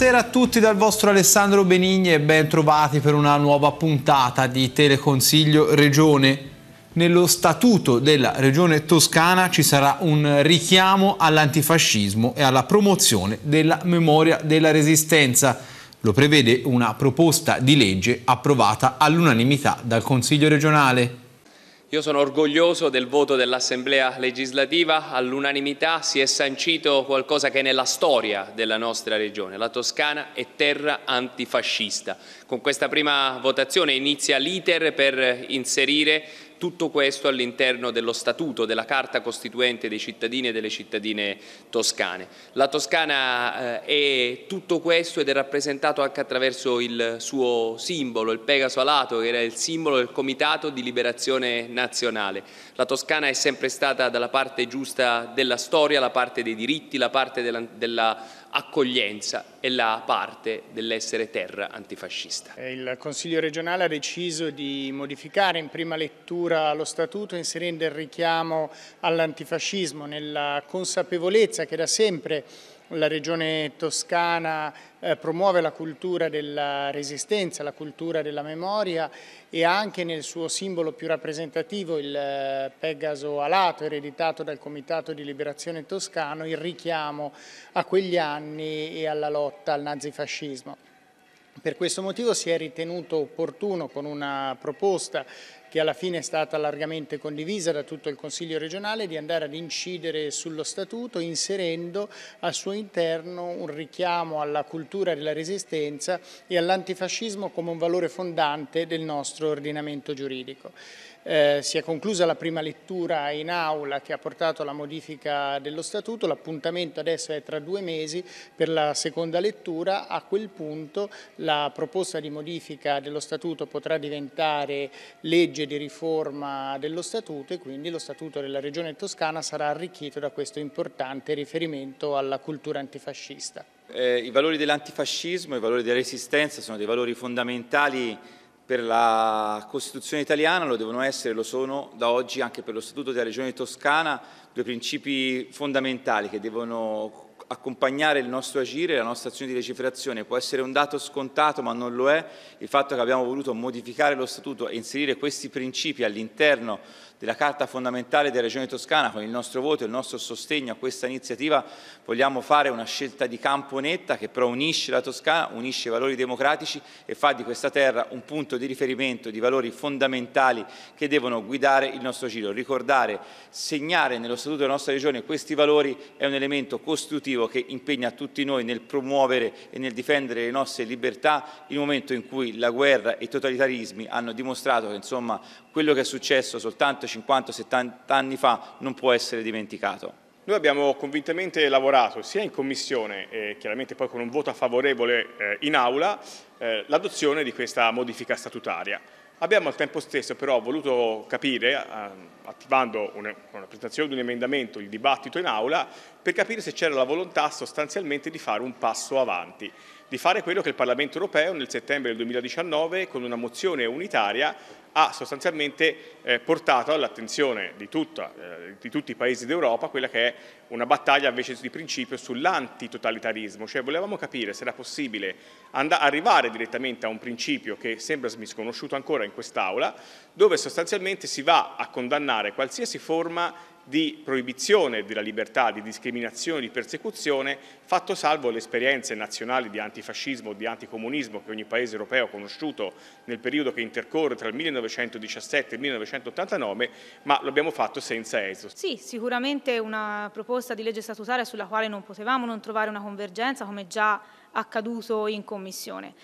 Buonasera a tutti dal vostro Alessandro Benigni e ben trovati per una nuova puntata di Teleconsiglio Regione. Nello statuto della Regione Toscana ci sarà un richiamo all'antifascismo e alla promozione della memoria della resistenza. Lo prevede una proposta di legge approvata all'unanimità dal Consiglio regionale. Io sono orgoglioso del voto dell'Assemblea legislativa, all'unanimità si è sancito qualcosa che è nella storia della nostra regione. La Toscana è terra antifascista. Con questa prima votazione inizia l'iter per inserire tutto questo all'interno dello statuto, della carta costituente dei cittadini e delle cittadine toscane. La Toscana eh, è tutto questo ed è rappresentato anche attraverso il suo simbolo, il Pegaso alato, che era il simbolo del Comitato di Liberazione Nazionale. La Toscana è sempre stata dalla parte giusta della storia, la parte dei diritti, la parte della, della accoglienza e la parte dell'essere terra antifascista. Eh, il Consiglio regionale ha deciso di modificare in prima lettura lo statuto inserendo il richiamo all'antifascismo nella consapevolezza che da sempre la regione toscana eh, promuove la cultura della resistenza, la cultura della memoria e anche nel suo simbolo più rappresentativo, il eh, Pegaso alato ereditato dal Comitato di Liberazione Toscano, il richiamo a quegli anni e alla lotta al nazifascismo. Per questo motivo si è ritenuto opportuno con una proposta che alla fine è stata largamente condivisa da tutto il Consiglio regionale, di andare ad incidere sullo statuto inserendo al suo interno un richiamo alla cultura della resistenza e all'antifascismo come un valore fondante del nostro ordinamento giuridico. Eh, si è conclusa la prima lettura in aula che ha portato alla modifica dello statuto, l'appuntamento adesso è tra due mesi per la seconda lettura, a quel punto la proposta di modifica dello statuto potrà diventare legge di riforma dello statuto e quindi lo statuto della Regione Toscana sarà arricchito da questo importante riferimento alla cultura antifascista. Eh, I valori dell'antifascismo, i valori della resistenza sono dei valori fondamentali per la Costituzione italiana, lo devono essere, lo sono da oggi anche per lo Statuto della Regione Toscana, due principi fondamentali che devono accompagnare il nostro agire, la nostra azione di legiferazione. Può essere un dato scontato, ma non lo è, il fatto che abbiamo voluto modificare lo Statuto e inserire questi principi all'interno della Carta fondamentale della Regione Toscana, con il nostro voto e il nostro sostegno a questa iniziativa vogliamo fare una scelta di campo netta che però unisce la Toscana, unisce i valori democratici e fa di questa terra un punto di riferimento di valori fondamentali che devono guidare il nostro giro. Ricordare, segnare nello Statuto della nostra Regione questi valori è un elemento costitutivo che impegna tutti noi nel promuovere e nel difendere le nostre libertà in un momento in cui la guerra e i totalitarismi hanno dimostrato che insomma, quello che è successo soltanto 50, 70 anni fa non può essere dimenticato. Noi abbiamo convintamente lavorato sia in commissione e eh, chiaramente poi con un voto favorevole eh, in aula eh, l'adozione di questa modifica statutaria. Abbiamo al tempo stesso però voluto capire, attivando con la presentazione di un emendamento, il dibattito in aula, per capire se c'era la volontà sostanzialmente di fare un passo avanti, di fare quello che il Parlamento europeo nel settembre del 2019 con una mozione unitaria ha sostanzialmente eh, portato all'attenzione di, eh, di, tutti i paesi d'Europa quella che è una battaglia invece di principio sull'antitotalitarismo, cioè volevamo capire se era possibile arrivare direttamente a un principio che sembra smisconosciuto ancora in quest'Aula, dove sostanzialmente si va a condannare qualsiasi forma di di proibizione della libertà, di discriminazione, di persecuzione, fatto salvo le esperienze nazionali di antifascismo, di anticomunismo che ogni paese europeo ha conosciuto nel periodo che intercorre tra il 1917 e il 1989, ma lo abbiamo fatto senza esito. Sì, sicuramente una proposta di legge statutaria sulla quale non potevamo non trovare una convergenza, come già accaduto in Commissione.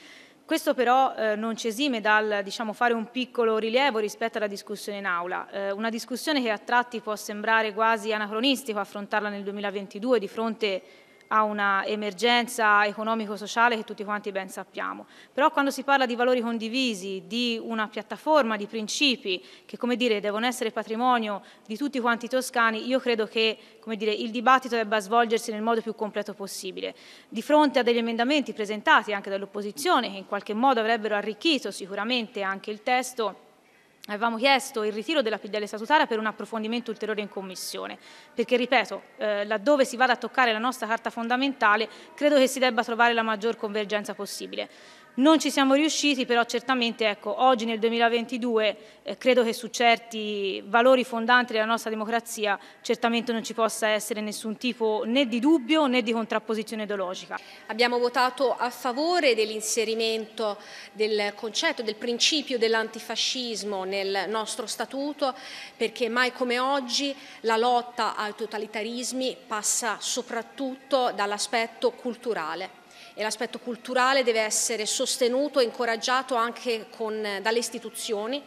Questo però eh, non ci esime dal diciamo, fare un piccolo rilievo rispetto alla discussione in aula, eh, una discussione che a tratti può sembrare quasi anacronistico affrontarla nel 2022 di fronte a una emergenza economico-sociale che tutti quanti ben sappiamo. Però quando si parla di valori condivisi, di una piattaforma, di principi che come dire devono essere patrimonio di tutti quanti i toscani, io credo che come dire, il dibattito debba svolgersi nel modo più completo possibile. Di fronte a degli emendamenti presentati anche dall'opposizione che in qualche modo avrebbero arricchito sicuramente anche il testo, Avevamo chiesto il ritiro della PDL statutaria per un approfondimento ulteriore in commissione, perché ripeto, eh, laddove si vada a toccare la nostra carta fondamentale, credo che si debba trovare la maggior convergenza possibile. Non ci siamo riusciti, però certamente ecco, oggi nel 2022 eh, credo che su certi valori fondanti della nostra democrazia certamente non ci possa essere nessun tipo né di dubbio né di contrapposizione ideologica. Abbiamo votato a favore dell'inserimento del concetto, del principio dell'antifascismo nel nostro statuto perché mai come oggi la lotta ai totalitarismi passa soprattutto dall'aspetto culturale e l'aspetto culturale deve essere sostenuto e incoraggiato anche con, dalle istituzioni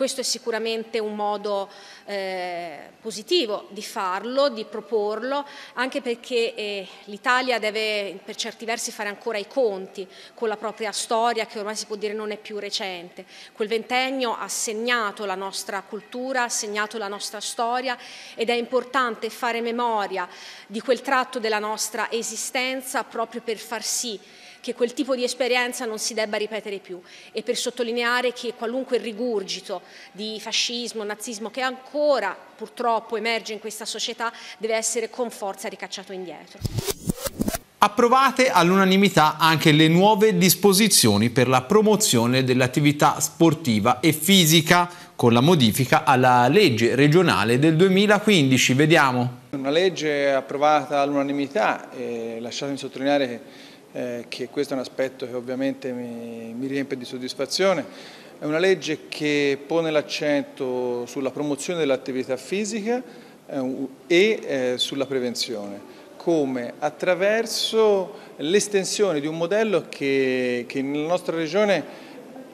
questo è sicuramente un modo eh, positivo di farlo, di proporlo, anche perché eh, l'Italia deve per certi versi fare ancora i conti con la propria storia che ormai si può dire non è più recente. Quel ventennio ha segnato la nostra cultura, ha segnato la nostra storia ed è importante fare memoria di quel tratto della nostra esistenza proprio per far sì che quel tipo di esperienza non si debba ripetere più e per sottolineare che qualunque rigurgito di fascismo, nazismo che ancora purtroppo emerge in questa società deve essere con forza ricacciato indietro. Approvate all'unanimità anche le nuove disposizioni per la promozione dell'attività sportiva e fisica con la modifica alla legge regionale del 2015. Vediamo. Una legge approvata all'unanimità, eh, lasciatemi sottolineare eh, che questo è un aspetto che ovviamente mi, mi riempie di soddisfazione. È una legge che pone l'accento sulla promozione dell'attività fisica eh, e eh, sulla prevenzione come attraverso l'estensione di un modello che, che nella nostra regione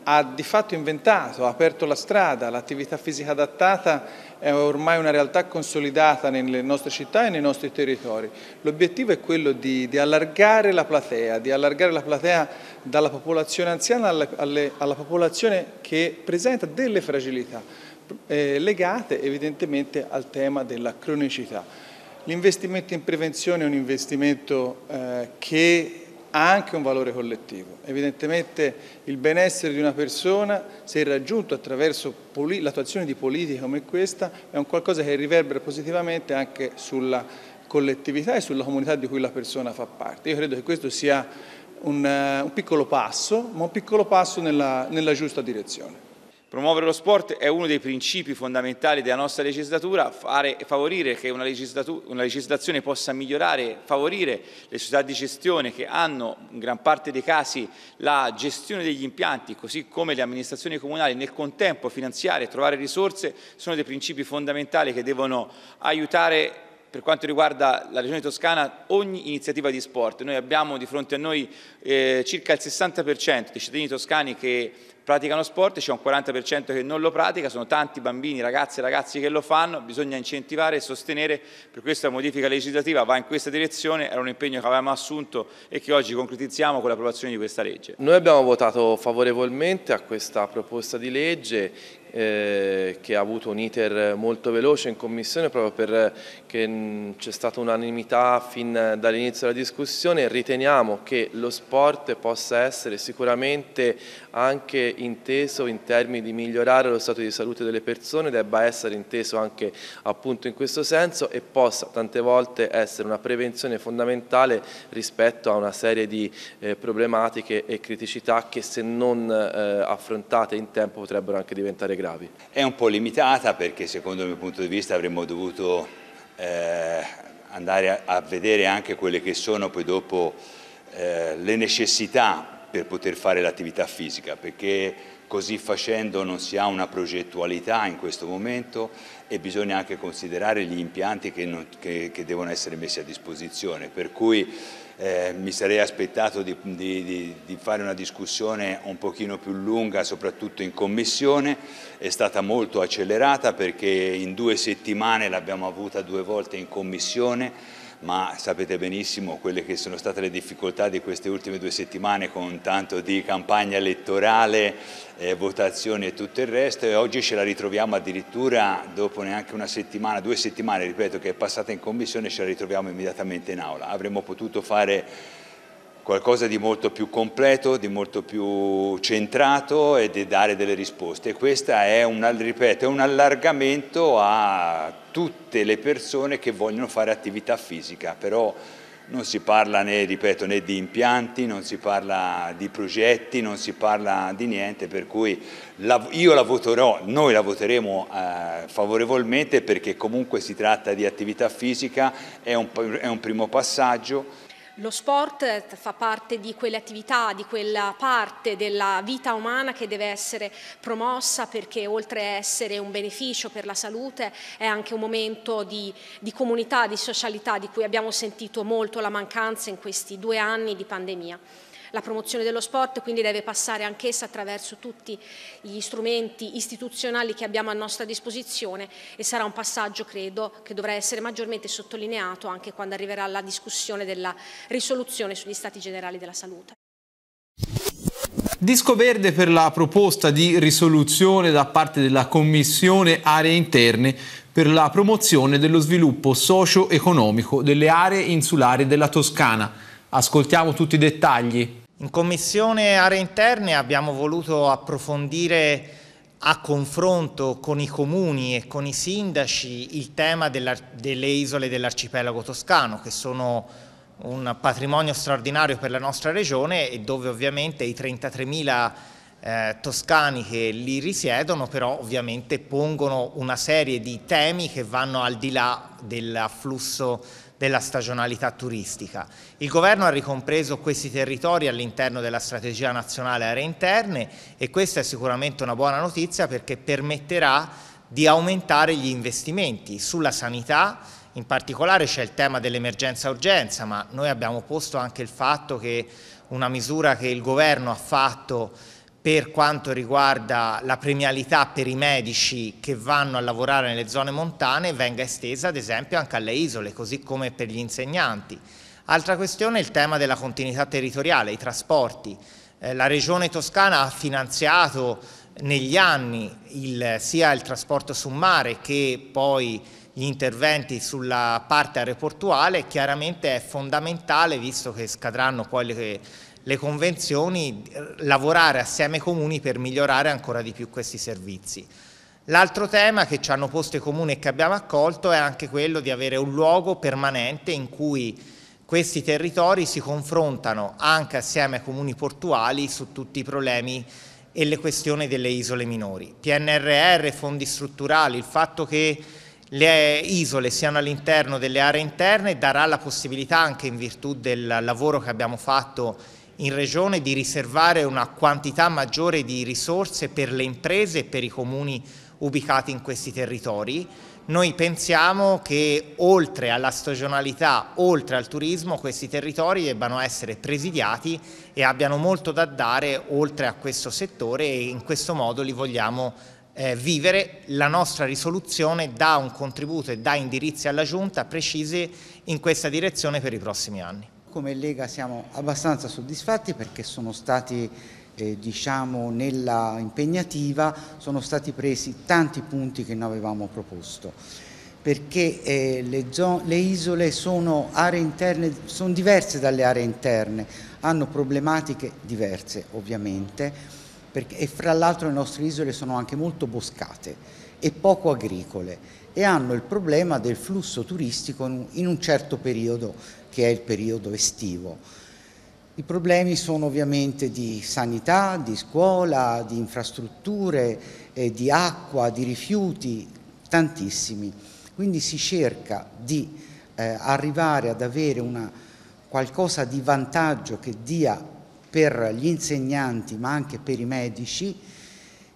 ha di fatto inventato, ha aperto la strada, l'attività fisica adattata è ormai una realtà consolidata nelle nostre città e nei nostri territori. L'obiettivo è quello di, di, allargare la platea, di allargare la platea dalla popolazione anziana alla, alle, alla popolazione che presenta delle fragilità eh, legate evidentemente al tema della cronicità. L'investimento in prevenzione è un investimento eh, che ha anche un valore collettivo. Evidentemente il benessere di una persona, se raggiunto attraverso l'attuazione di politiche come questa, è un qualcosa che riverbera positivamente anche sulla collettività e sulla comunità di cui la persona fa parte. Io credo che questo sia un, un piccolo passo, ma un piccolo passo nella, nella giusta direzione. Promuovere lo sport è uno dei principi fondamentali della nostra legislatura, fare, favorire che una, una, legislazione possa migliorare, favorire le società di gestione che hanno in gran parte dei casi la gestione degli impianti, così come le amministrazioni comunali nel contempo finanziare e trovare risorse, sono dei principi fondamentali che devono aiutare per quanto riguarda la Regione Toscana ogni iniziativa di sport. Noi abbiamo di fronte a noi eh, circa il 60% dei cittadini toscani che praticano sport, c'è un 40% che non lo pratica, sono tanti bambini, ragazze e ragazzi che lo fanno, bisogna incentivare e sostenere, per questa modifica legislativa va in questa direzione, era un impegno che avevamo assunto e che oggi concretizziamo con l'approvazione di questa legge. Noi abbiamo votato favorevolmente a questa proposta di legge eh, che ha avuto un iter molto veloce in commissione proprio perché eh, mm, c'è stata unanimità fin dall'inizio della discussione. Riteniamo che lo sport possa essere sicuramente anche inteso in termini di migliorare lo stato di salute delle persone, debba essere inteso anche appunto in questo senso e possa tante volte essere una prevenzione fondamentale rispetto a una serie di eh, problematiche e criticità che se non affrontate in tempo potrebbero anche diventare gravi gravi. È un po' limitata perché secondo il mio punto di vista avremmo dovuto eh, andare a, a, vedere anche quelle che sono poi dopo eh, le necessità per poter fare l'attività fisica, perché così facendo non si ha una progettualità in questo momento e bisogna anche considerare gli impianti che, non, che, che devono essere messi a disposizione, per cui eh, mi sarei aspettato di, di, di, fare una discussione un pochino più lunga, soprattutto in commissione, è stata molto accelerata perché in due settimane l'abbiamo avuta due volte in commissione, ma sapete benissimo quelle che sono state le difficoltà di queste ultime due settimane con tanto di campagna elettorale, eh, votazioni e tutto il resto e oggi ce la ritroviamo addirittura dopo neanche una settimana, due settimane, ripeto, che è passata in commissione, ce la ritroviamo immediatamente in aula. Avremmo potuto fare qualcosa di molto più completo, di molto più centrato e di dare delle risposte. questo è un, è un allargamento a tutte le persone che vogliono fare attività fisica, però non si parla né, ripeto, né, di impianti, non si parla di progetti, non si parla di niente, per cui la, io la voterò, noi la voteremo eh, favorevolmente perché comunque si tratta di attività fisica, è un, è un primo passaggio, lo sport eh, fa parte di quelle attività, di quella parte della vita umana che deve essere promossa perché oltre a essere un beneficio per la salute è anche un momento di, di comunità, di socialità di cui abbiamo sentito molto la mancanza in questi due anni di pandemia la promozione dello sport quindi deve passare anch'essa attraverso tutti gli strumenti istituzionali che abbiamo a nostra disposizione e sarà un passaggio credo che dovrà essere maggiormente sottolineato anche quando arriverà la discussione della risoluzione sugli stati generali della salute. Disco verde per la proposta di risoluzione da parte della Commissione Aree Interne per la promozione dello sviluppo socio-economico delle aree insulari della Toscana. Ascoltiamo tutti i dettagli. In Commissione Aree Interne abbiamo voluto approfondire a confronto con i comuni e con i sindaci il tema delle isole dell'arcipelago toscano che sono un patrimonio straordinario per la nostra regione e dove ovviamente i 33.000 eh, toscani che lì risiedono però ovviamente pongono una serie di temi che vanno al di là dell'afflusso della stagionalità turistica. Il governo ha ricompreso questi territori all'interno della strategia nazionale aree interne e questa è sicuramente una buona notizia perché permetterà di aumentare gli investimenti sulla sanità, in particolare c'è il tema dell'emergenza urgenza, ma noi abbiamo posto anche il fatto che una misura che il governo ha fatto per quanto riguarda la premialità per i medici che vanno a lavorare nelle zone montane venga estesa ad esempio anche alle isole, così come per gli insegnanti. Altra questione è il tema della continuità territoriale, i trasporti. Eh, la regione toscana ha finanziato negli anni il, sia il trasporto su mare che poi gli interventi sulla parte aeroportuale, chiaramente è fondamentale visto che scadranno poi le le convenzioni, lavorare assieme ai comuni per migliorare ancora di più questi servizi. L'altro tema che ci hanno posto i comuni e che abbiamo accolto è anche quello di avere un luogo permanente in cui questi territori si confrontano anche assieme ai comuni portuali su tutti i problemi e le questioni delle isole minori. PNRR, fondi strutturali, il fatto che le isole siano all'interno delle aree interne darà la possibilità anche in virtù del lavoro che abbiamo fatto in Regione di riservare una quantità maggiore di risorse per le imprese e per i comuni ubicati in questi territori. Noi pensiamo che oltre alla stagionalità, oltre al turismo, questi territori debbano essere presidiati e abbiano molto da dare oltre a questo settore e in questo modo li vogliamo eh, vivere. La nostra risoluzione dà un contributo e dà indirizzi alla Giunta precisi in questa direzione per i prossimi anni. Come Lega siamo abbastanza soddisfatti perché sono stati eh, diciamo, nella impegnativa sono stati presi tanti punti che noi avevamo proposto perché eh, le, le, isole sono, aree interne, sono diverse dalle aree interne, hanno problematiche diverse ovviamente perché, e fra l'altro le nostre isole sono anche molto boscate e poco agricole e hanno il problema del flusso turistico in un certo periodo che è il periodo estivo. I problemi sono ovviamente di sanità, di scuola, di infrastrutture, eh, di acqua, di rifiuti, tantissimi. Quindi si cerca di eh, arrivare ad avere una, qualcosa di vantaggio che dia per gli insegnanti ma anche per i medici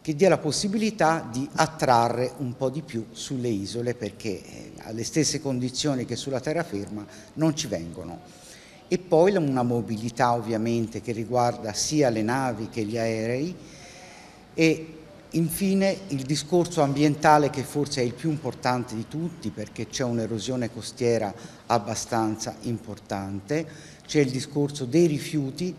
che dia la possibilità di attrarre un po' di più sulle isole perché eh, alle stesse condizioni che sulla terraferma non ci vengono. E poi una mobilità ovviamente che riguarda sia le navi che gli aerei e infine il discorso ambientale che forse è il più importante di tutti perché c'è un'erosione costiera abbastanza importante, c'è il discorso dei rifiuti,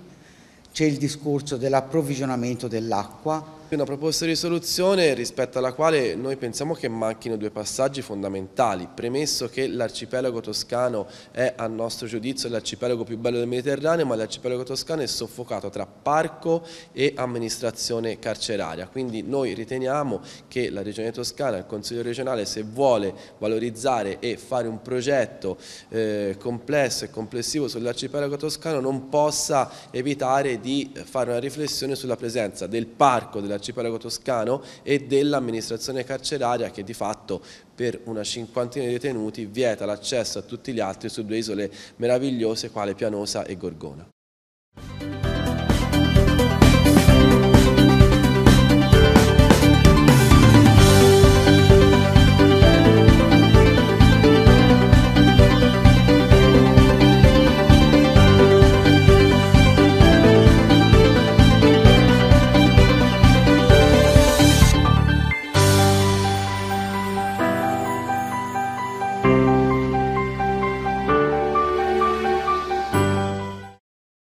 c'è il discorso dell'approvvigionamento dell'acqua, una proposta di risoluzione rispetto alla quale noi pensiamo che manchino due passaggi fondamentali, premesso che l'arcipelago toscano è a nostro giudizio l'arcipelago più bello del Mediterraneo, ma l'arcipelago toscano è soffocato tra parco e amministrazione carceraria, quindi noi riteniamo che la Regione Toscana, il Consiglio regionale se vuole valorizzare e fare un progetto eh, complesso e complessivo sull'arcipelago toscano non possa evitare di fare una riflessione sulla presenza del parco dell'arcipelago dell'arcipelago toscano e dell'amministrazione carceraria che di fatto per una cinquantina di detenuti vieta l'accesso a tutti gli altri su due isole meravigliose quale Pianosa e Gorgona.